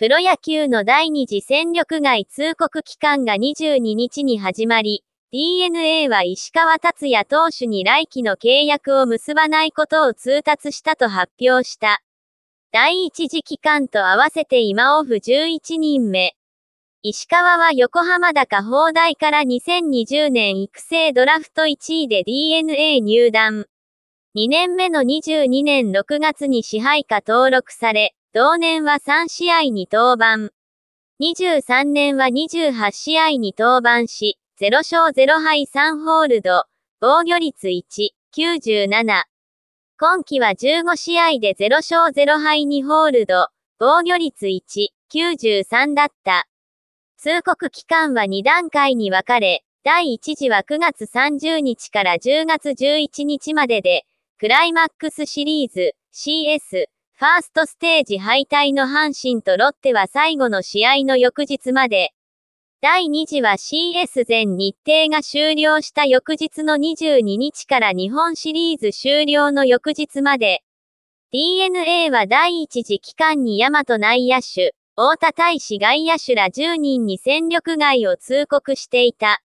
プロ野球の第二次戦力外通告期間が22日に始まり、DNA は石川達也投手に来季の契約を結ばないことを通達したと発表した。第一次期間と合わせて今オフ11人目。石川は横浜高放題から2020年育成ドラフト1位で DNA 入団。2年目の22年6月に支配下登録され、同年は3試合に登板。23年は28試合に登板し、0勝0敗3ホールド、防御率1、97。今季は15試合で0勝0敗2ホールド、防御率1、93だった。通告期間は2段階に分かれ、第1次は9月30日から10月11日までで、クライマックスシリーズ、CS、ファーストステージ敗退の阪神とロッテは最後の試合の翌日まで、第2次は CS 全日程が終了した翌日の22日から日本シリーズ終了の翌日まで、DNA は第1次期間に大和内野手、大田大使外野手ら10人に戦力外を通告していた。